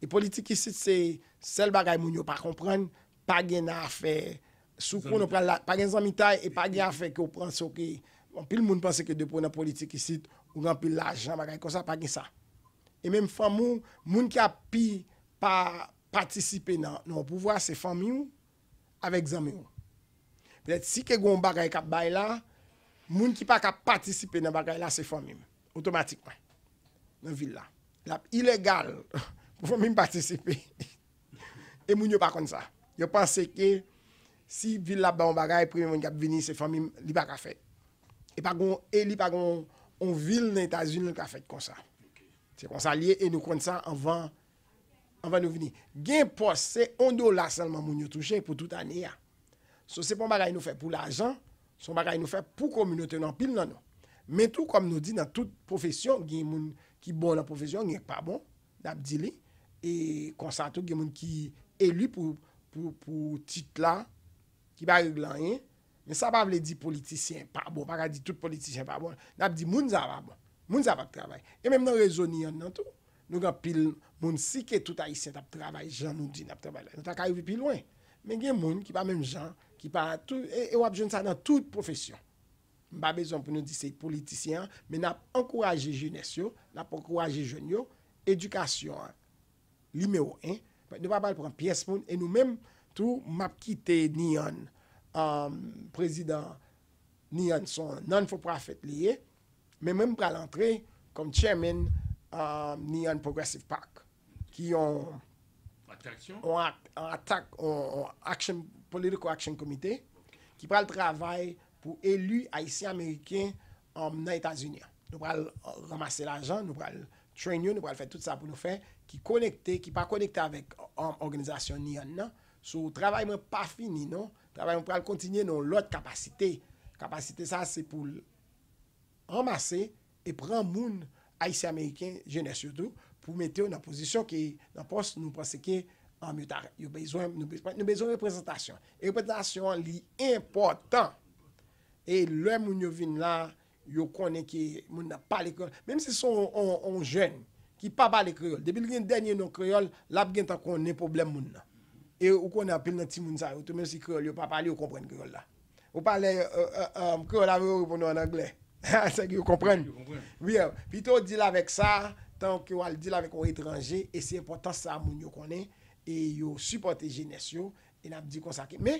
e politik isit se, sel bagay moun yo pa kompran, pa gen a fè, sou konen pa gen zanmi tay, e pa gen a fè ki ou prans yo ki, moun pil moun panse ki depo nan politik isit, ou rampil laj, mwagay konsa, pa gen sa. E menm fò moun, moun ki ap pi, pa patisipe nan, nan pou vwa se fò moun, avek zanmi ou. Pele si ke goun bagay kap bay la, Moun ki pa ka patisipe nan bagay la se fomim. Otomatikman. Nan villa. Lap ilegal pou fomim patisipe. E moun yo pa kon sa. Yo panse ke si villa ba on bagay, prime moun kap vini se fomim li pa ka fet. E, e li pa kon on vil nan tas vin lan ka fet kon sa. Se kon sa liye e nou kon sa anvan nou vini. Gen pos se on do la salman moun yo touche pou tout ane ya. So se pon bagay nou fe pou la jan, Son bagay nou fe pou kominote nan pil nan nou. Men tou kom nou di nan tout profesyon gen moun ki bon nan profesyon gen ek pabon, dap di li. E konsantou gen moun ki elu pou titla ki ba yug lan yin. Men sa pa vle di politisyen pabon, baka di tout politisyen pabon, dap di moun zavabon, moun zavab travay. E men mnen rezon yon nan tou. Nou gan pil moun si ke tout a isen tap travay, jan nou di nap travay la. Men gen moun ki ba men jan ki pa, e, e wap joun sa nan tout profesyon. Mba bezon pou nou di se politisyen, men ap ankouraje jounesyo, nap ankouraje joun yo, edukasyon, lume ou en, nou wap bal pou an piyes moun, e nou menm tou map kite Niyon, um, prezident Niyon son, nan fopra fèt liye, men menm pral antre, kom chairman um, Niyon Progressive Park, ki yon... Ataksyon? Yon atak, yon action... politiko aksyon komite, ki pral travay pou elu Aisyen Ameriken anm um, nan Etatsunyan. Nou pral uh, ramase la jan, nou pral chwen yon, nou pral fè tout sa pou nou fè, ki konekte, ki pa konekte avèk anm um, organizasyon ni an nan, sou travay mwen pa fini, nou, travay mwen pral kontinye nou lot kapasite. Kapasite sa, se pou ramase, e pran moun Aisyen Ameriken jenè soudou pou mette yon nan posisyon ki nan pos nou prase ki an ah, myotare. Yo bezwen, nou bezwen, nou bezwen reprezentasyon. Reprezentasyon li impotant. E lè moun yo vin la, yo konen ki moun na pali kreol. Mèm se son on jen, ki pa bali kreol. Depi li gen denye nou kreol, lap gen ta konen poublem moun la. E yo konen apil nan tim moun sa. Yo pa pali, yo kompren kreol la. Euh, euh, euh, yo pali, kreol avyo, yo ponen an angle. Ha, sa ki yo kompren. Yo kompren. Pi to di la vek sa, tan ki yo al di la vek ou etranje, e se impotant sa moun yo konen. E yo supporte jenese yo E nap di konsake Me,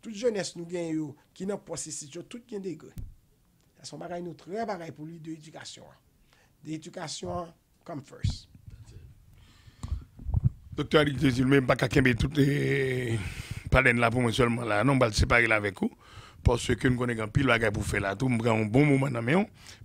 tout jenese nou gen yo Ki nou posisit yo, tout gen de ge Asan bagay nou tre bagay pou li de edukasyon De edukasyon Come first Dr. Eric De Zilme Bak a kembe tout e Palen la pou mwen selman la Non bal separe la vek ou parce que nous connaissons pile bagaille pour faire la tout me prend un bon moment dans mais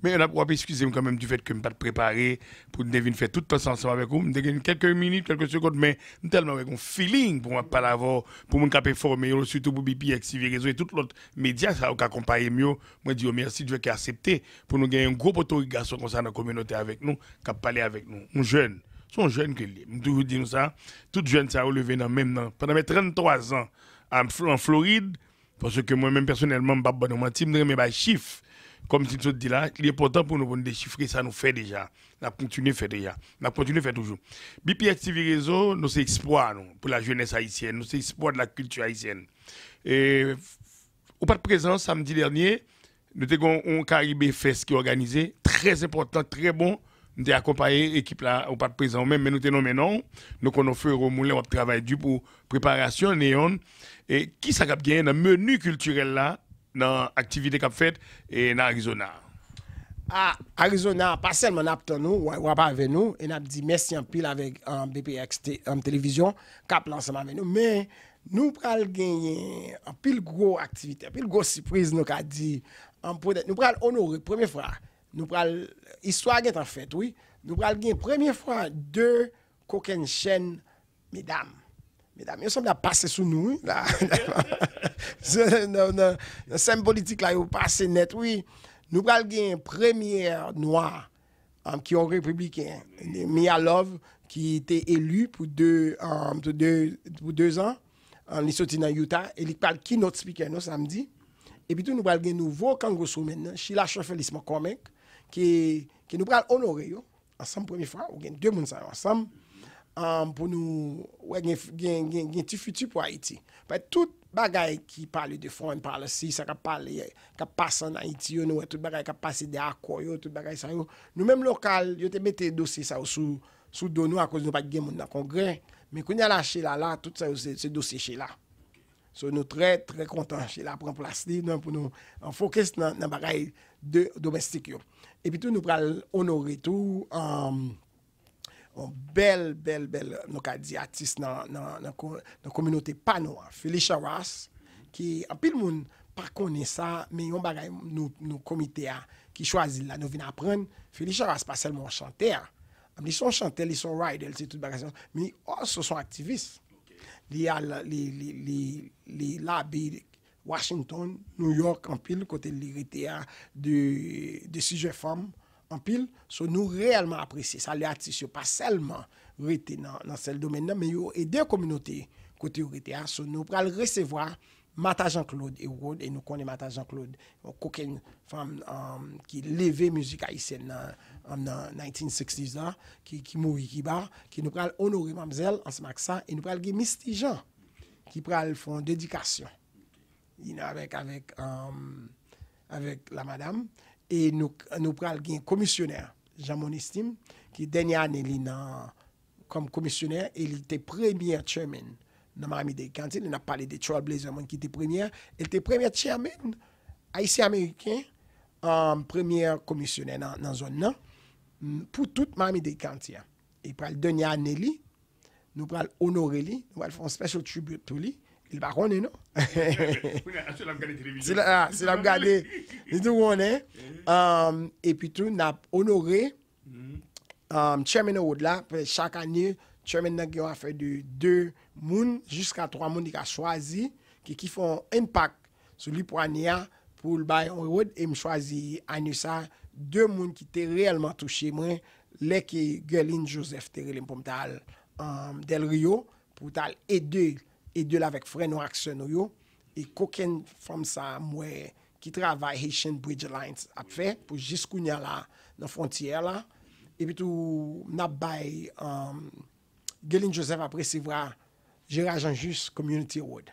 mais on a pu excuser quand même du fait que me pas préparé pour venir faire toute temps ensemble avec vous quelques minutes quelques secondes mais tellement avec un feeling pour moi pas l'avoir pour mon cap former surtout pour BPX réseau et tout l'autre médias ça qui accompagne mieux moi dis oh, merci Dieu qui a accepté pour nous gagner un gros poteau garçon comme ça dans la communauté avec nous qui parler avec nous un jeune son jeune que lui toujours dire ça tout jeune ça a relevé dans même pendant mes 33 ans en Floride parce que moi-même, personnellement, je ne bon bah, si je pas chiffres. Comme tu dis là, est important pour nous de déchiffrer, ça nous fait déjà. On continue à faire déjà. On continue à faire toujours. Bp TV Réseau, nous c'est espoir pour la jeunesse haïtienne. Nous c'est espoir de la culture haïtienne. Et, au pas de présence, samedi dernier, nous avons un caribé Fest qui est organisé. Très important, très bon de accompagner l'équipe là, au pas de présent même, mais nous tenons maintenant, nous avons fait au moulin, on travaille du pour préparation, néon. Et qui ça cap gagné dans le menu culturel là, dans l'activité qu'a fait et dans Arizona? à ah, Arizona, pas seulement nous nous, ou pas avec nous, et nous dit merci en pile avec en BPX en télévision, cap ensemble avec nous, mais nous pral gagner en pile gros activité, en pile gros surprise nous a dit, en nous pral honorer première fois nou pral, histwa gen an fèt, nou pral gen premye fwa de koken chen medam. Yon som da pase sou nou, nan sem politik la, yon pase net, nou pral gen premye noa, ki um, yon republiken, Mia Love, ki te elu pou 2 an, en liso ti nan Utah, elik pal ki not spiken nou samdi, epi tou nou pral gen nou vò kangosou men, chila chan felisme komek, ki nou pral onore yo, ansam pwemi fwa, ou gen dwen moun sa yo ansam, pou nou, gen ti futi pou Haiti. Pwè, tout bagay ki pali de foreign policy, sa ka pali ka pasan na Haiti yo nou, tout bagay ka pase de Akko yo, tout bagay sa yo. Nou menm lokal, yo te mette dosi sa yo sou dono akwaz nou pat gen moun na kongre, men kwenye la chela la, tout sa yo se dosi chela. So nou tre, tre kontan chela, pou nou fokus nan bagay domestik yo. Epi tou nou pral onore tou an um, bel bel bel nou ka di atis nan kominote panou an. Felicia Ross ki an pil moun pa kone sa men yon bagay nou komite a ki chwazi oh, la nou vina pran. Felicia Ross pa sel moun chante a. Am li son chante, li son ride, el se tout bagay. Meni os so son aktivist. Li al li li li la bi... Washington, New York, anpil, kote liriteya, de sije fom, anpil, sou nou realman apresye. Sa li atisyo pa selman rite nan sel domen nan, men yo e dey kominote kote liriteya, sou nou pral resevoa Mata Jean-Claude Ewood, e nou konen Mata Jean-Claude, koken fom ki euh, leve muzik a isen nan 1960-an, ki mou yi ki ba, ki nou pral honori mamzel ans maksa, e nou pral gemistijan, ki pral fon dedikasyon, Yine avèk avèk um, la madame. E nou pral gen komisyonèr, jan moun estim, ki denye anè li nan komisyonèr, e li te premièr tchèmen nan marmi de kanti. Nou na palè de Charles Blaisemont ki te premièr. E li te premièr tchèmen, Aïsse Amerikè, an um, premièr komisyonèr nan zon nan, pou tout marmi de kanti. E pral denye anè li, nou pral onore li, nou pral fon spesyo tributou li, Il pa kone nou. Se la m gade televizyon. Se la m gade, nè tou kone. E pi tou, nap onore, tchèmen nou wèd la, pe chak anye, tchèmen nan ki yo a fè du, dè moun, jiska trwa moun di ka chwazi, ki ki fon enpak, sou li pou anye a, pou l bayon wèd, e m chwazi anye sa, dè moun ki te reèlman touche mwen, lè ki gèlin Joseph, te re lèm pou m tal, um, del ryo, pou tal e dèk, E de la vek fre nou aksyon nou yo. E koken fom sa mwe ki travay Haitian Bridge Alliance ap fe pou jis kou nye la nan frontiyer la. E pi tou mna bay euh, Geline Joseph ap resivwa jirajan jus Community Road.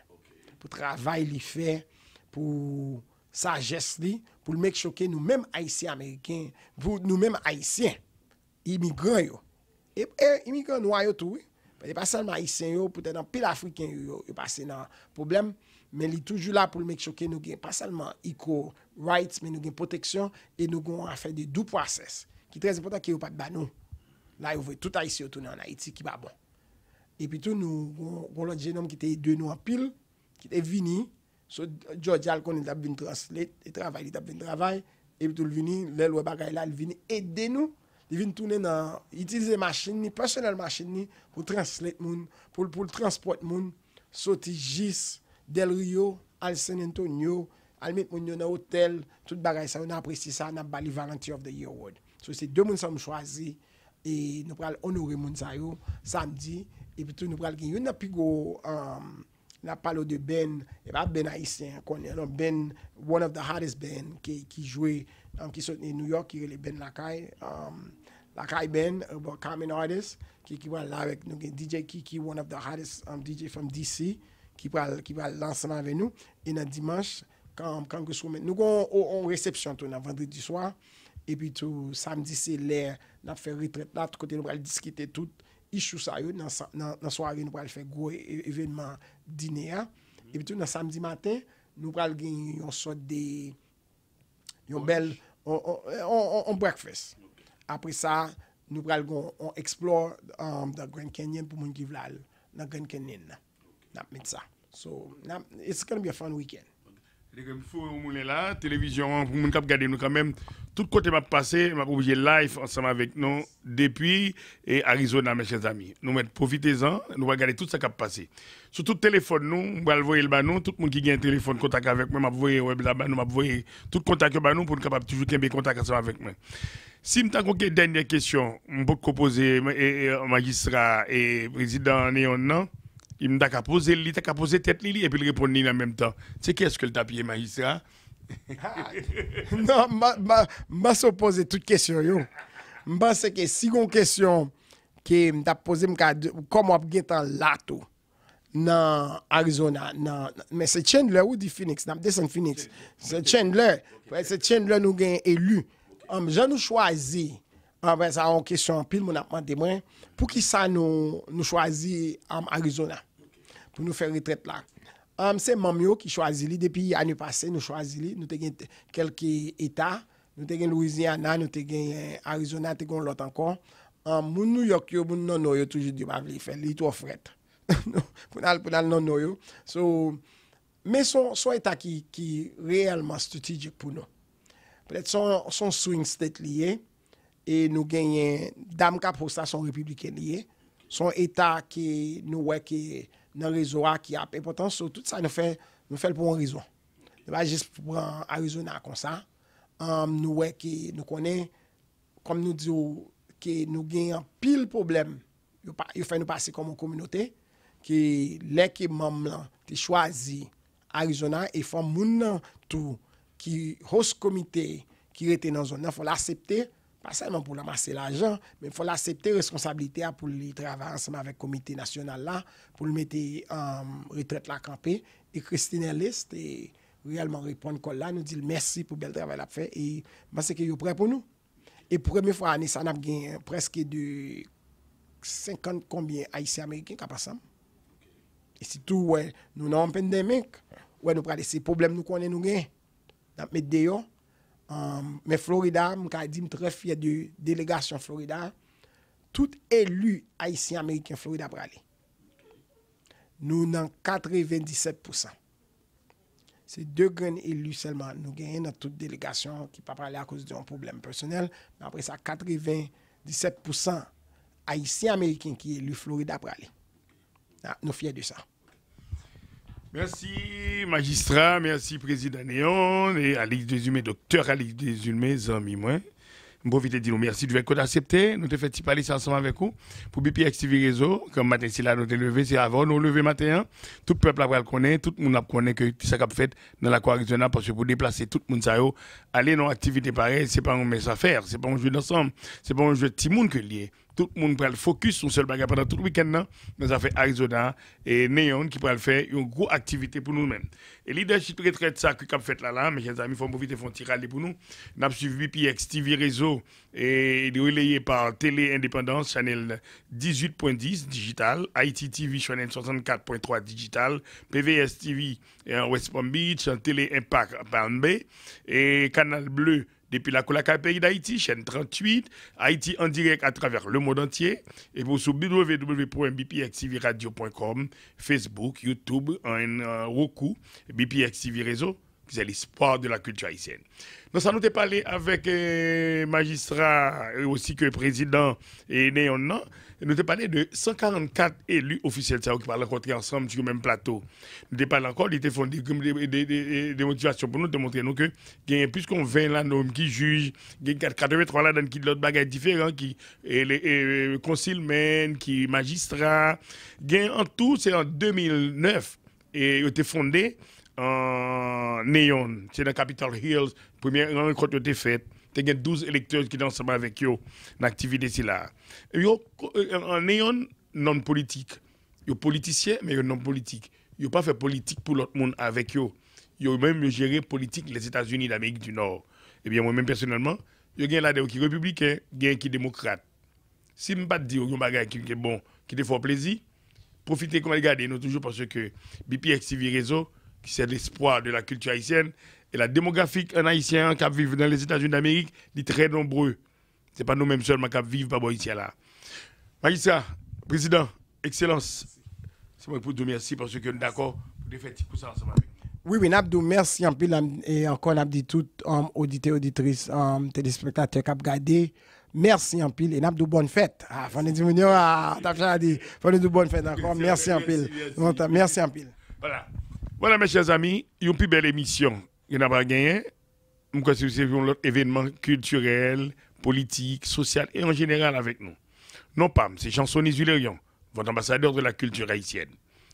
Po travay li fe pou sa jes li pou lmek choke nou menm Haitien Ameriken. Nou menm Haitien. I migran yo. E mi gran nou a yo tou we. Pwede pa salman isen yo, pwede nan pil Afriken yo, yo pase nan problem, men li toujou la pou l'mek chokè nou gen pa salman ICO rights, men nou gen proteksyon, e nou kon an fè de dou proses, ki trez impotant ki yo pat ban nou. La yo vwe touta isen yo tounen an Haiti ki ba bon. E pi tou nou, kon lò genom ki te yi dè nou an pil, ki te vini, sou Djo Djal kon lè dab bin translet, lè travay lè dab bin travay, e pi tou lè vini, lè lò bagay la lè vini, et den nou, di vin toune nan, itilize masin ni, personal masin ni, pou translet moun, pou l'poul transport moun, soti jis, del riyo, al sen ento nyo, al met moun yon nan hotel, tout bagay sa, yon apresi sa nan Bali Valenti of the Year Award. So se dè moun sam chwazi, e nou pral onore moun sa yo, samdi, e pito nou pral gen, yon nan pi go, um, la palo de ben, e ba ben a isen, kon, yon nan ben, one of the hardest ben, ki jwe, um, ki sotne in New York, ki rele ben lakay, am, um, Akay ben, oubo uh, Kamen Artist, ki kiwal lawek nou gen DJ ki ki one of the hottest um, DJ from D.C. Ki kiwal lansman ven nou. E nan Dimanche, nou kon an recepsyon tou nan vendri di swa. E pi tou samdi se lè, nan fe retret la, tout kote nou kal diskite tout. Ishu sa yo, nan swari nou kal fe gwe e, evenman dine ya. E pi tou nan samdi maten, nou kal gen yon sot de, yon bel, yon breakfast. Apre sa, nou pral gon, on explore da um, Grand Canyon pou moun givlal nan Grand Canyon nan Metsa. So, it's gonna be a fun weekend. Il faut que là, télévision, pour nous garder nous quand même. Tout côté m'a passé, m'a obligé live ensemble avec nous depuis et Arizona, mes chers amis. Nous mettons profitez-en, nous regarder tout ce qui a passé. Sur tout téléphone, nous, nous le voir le nous, tout le monde qui a un téléphone contact avec moi, m'a voyé web là-bas, nous m'a voyé tout contact bas nous pour nous capable toujours qu'il contact ensemble avec moi. Si je vous une dernière question, je vais proposer magistrat et président Néon, non? im da ka pose li, ta ka pose tet li li, epi li repon ni nan menm tan. Se keske l tapye, Mahisa? Nan, ma so pose tout kesyon yon. Ma seke, sigon kesyon ke m da pose m ka komop gen tan lato nan Arizona. Men se chen lè ou di Phoenix? Se chen lè, se chen lè nou gen elu. Am, jan nou chwazi, anwen sa an kesyon pil moun apman demwen, pou ki sa nou chwazi am Arizona? pou nou fe retret euh, la. Se mam yo ki chwazi li, depi anu pase nou chwazi li, nou te gen kelke etat, nou te gen Louisiana, nou te gen Arizona, te gen Lothan kon, moun nou yok yo, moun nou nou yo, toujid yo ma vle, fe li tou ofret. Pounal nou nou yo. Me son etat ki realman stotijik pou nou. Pelep son swing state li ye, e nou genye, dam ka posta son republiken li ye, son etat ki nou weke nan rezo a ki ap epotans, so tout sa nou fe l pou an rezo. Nou ba jist pou an a rezo nan kon sa, nou wek ki nou konen, kom nou diyo ki nou genyan pil problem, yo fe nou pase kom an kominote, ki lek e mam lan te chwazi a rezo nan, e fwa moun nan tou ki hos komite ki rete nan zon, nan fwa l'asepte, pa salman pou la masse la jan, men fwa la septe responsabilite a pou li trava anseman vek komite nasyonal la, pou li mette retret la kampe, e kristine list, e realman repon kon la, nou di l mersi pou bel traval ap fe, e maseke yo pre pou nou. E preme fwa ane san ap gen preske de 50 kombien Aisyen Ameriken kapasam. E si tou, wè, nou nan an pendemik, wè nou prade se problem nou konen nou gen, nan met deyo, Me um, Florida, mwen ka di m tre fye de delegasyon Florida, tout elu Haitien-Amerikien Florida prale, nou nan 97%. Se de gren elu selman nou genye nan tout delegasyon ki pa prale a kouz di yon problem personel, apre sa 97% Haitien-Amerikien ki elu Florida prale, nou fye de sa. Merci magistrat, merci président Néon et Alex Désumé, docteur Alex mes amis moi. vite nous merci de vous accepté. Nous te fait parler ensemble avec vous. Pour BPX TV Réseau, comme matin, si là, nous te levé, c'est avant, nous lever matin. Hein. Tout le peuple a connaît, tout le monde a connaît que ça a fait dans la régionale parce que pour déplacer tout le monde, aller dans activité pareille, c'est pas un mess à faire, c'est pas un jeu d'ensemble, c'est pas un jeu de petit monde que lié tout le monde peut le focus sur seul bagage pendant tout le week-end. Nous avons fait Arizona et Neon qui peuvent le faire une grosse activité pour nous-mêmes. Et leadership retraite, ça, qui a fait là, là, mes chers amis, il faut profiter, il faut tirer pour nous. Nous avons suivi PX TV Réseau et relayé par Télé Indépendance, Channel 18.10 Digital, IT TV, Channel 64.3 Digital, PVS TV euh, West Palm Beach, Télé Impact Palm Bay et Canal Bleu depuis la Kola Pays d'Haïti, chaîne 38, Haïti en direct à travers le monde entier, et vous, sur www.bpxtvradio.com, Facebook, YouTube, en, en Roku, Réseau c'est l'espoir de la culture haïtienne. Nous avons parlé avec les euh, aussi que président et Nous avons parlé de 144 élus officiels qui ont rencontré ensemble sur le même plateau. Nous avons parlé encore, ils des, motivations pour nous de montrer que y a plus qu'on 20 là qui jugent, il y a là qui d'autres bagages qui et euh, les magistrats. en tout c'est en 2009 et été fondé en Néon, c'est dans Capitol Hills, première rencontre qui a été faite. Il y 12 électeurs qui sont ensemble avec eux dans l'activité là. En Néon, non politique. yo politicien politiciens, mais non politique yo pas fait politique pour l'autre monde avec eux. yo même géré politique les États-Unis d'Amérique du Nord. et eh bien, moi-même personnellement, il y a là qui républicain, qui démocrate. Si je ne pas dire qu'il y a bon, qui te fait plaisir, profitez comme regardez nous toujours parce que BPX TV Réseau, qui c'est l'espoir de la culture haïtienne. Et la démographie en haïtien qui vit dans les États-Unis d'Amérique est très nombreux. Ce n'est pas nous-mêmes seulement qui vivons par Haïtien là. Magistrat, président, excellence, c'est moi pour vous merci parce que nous sommes d'accord pour faire ça ensemble avec oui, oui, Nabdou, merci en pile, Et encore, Nabdou, tout um, auditeur, um, téléspectateurs téléspectateur qui a regardé. Merci en pile et Nabdou, bonne fête. Ah, Fanny Dimonio, ah, t'as dit. Fanny bonne fête encore. Merci, en pile. Merci, merci en pile. Voilà. Voilà, mes chers amis, une plus belle émission. Il n'y a pas gagné. Nous concevons l'autre événement culturel, politique, social et en général avec nous. Non, PAM, c'est Chansonnier Zulérion, votre ambassadeur de la culture haïtienne.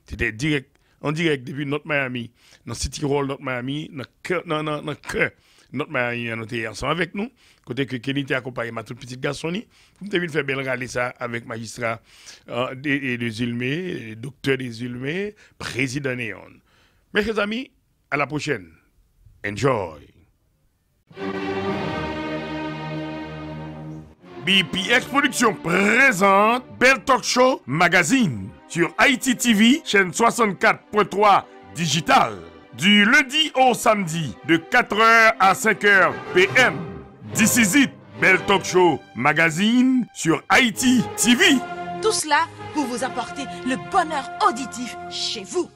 C'était direct, en direct depuis notre Miami, dans City Hall, notre Miami, dans le cœur notre Miami, a noté ensemble avec nous. Côté que Kenny était accompagné ma toute petite garçonnie. Vous avez faire belle râler ça avec magistrat euh, des de Zulmé, docteur des Zulmé, président Néon. Mes chers amis, à la prochaine. Enjoy. BPX Production présente Belle Talk Show Magazine sur Haïti TV, chaîne 64.3 Digital. Du lundi au samedi, de 4h à 5h PM. This is Belle Talk Show Magazine sur Haïti TV. Tout cela pour vous apporter le bonheur auditif chez vous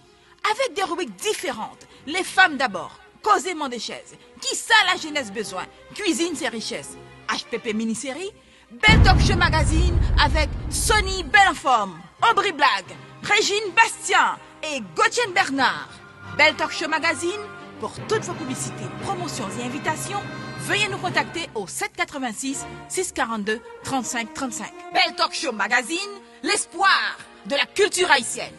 avec des rubriques différentes. Les femmes d'abord, causément des chaises. Qui ça la jeunesse besoin Cuisine ses richesses. HPP mini-série, Belle Talk Show Magazine avec Sony Belle en Blague, Régine Bastien et Gauthier Bernard. Belle Talk Show Magazine, pour toutes vos publicités, promotions et invitations, veuillez nous contacter au 786 642 35 35. Belle Talk Show Magazine, l'espoir de la culture haïtienne.